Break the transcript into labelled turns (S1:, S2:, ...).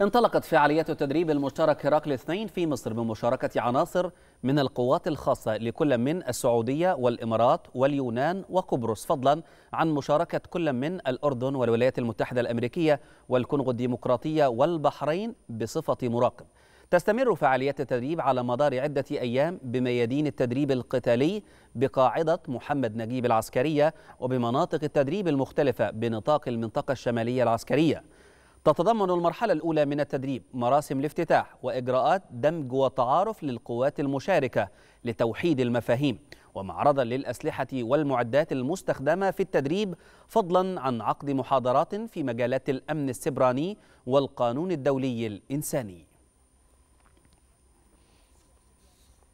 S1: انطلقت فعاليات التدريب المشترك هرقل اثنين في مصر بمشاركة عناصر من القوات الخاصة لكل من السعودية والإمارات واليونان وقبرص فضلا عن مشاركة كل من الأردن والولايات المتحدة الأمريكية والكونغو الديمقراطية والبحرين بصفة مراقب تستمر فعاليات التدريب على مدار عدة أيام بميادين التدريب القتالي بقاعدة محمد نجيب العسكرية وبمناطق التدريب المختلفة بنطاق المنطقة الشمالية العسكرية تتضمن المرحلة الأولى من التدريب مراسم الافتتاح وإجراءات دمج وتعارف للقوات المشاركة لتوحيد المفاهيم ومعرضا للأسلحة والمعدات المستخدمة في التدريب فضلا عن عقد محاضرات في مجالات الأمن السبراني والقانون الدولي الإنساني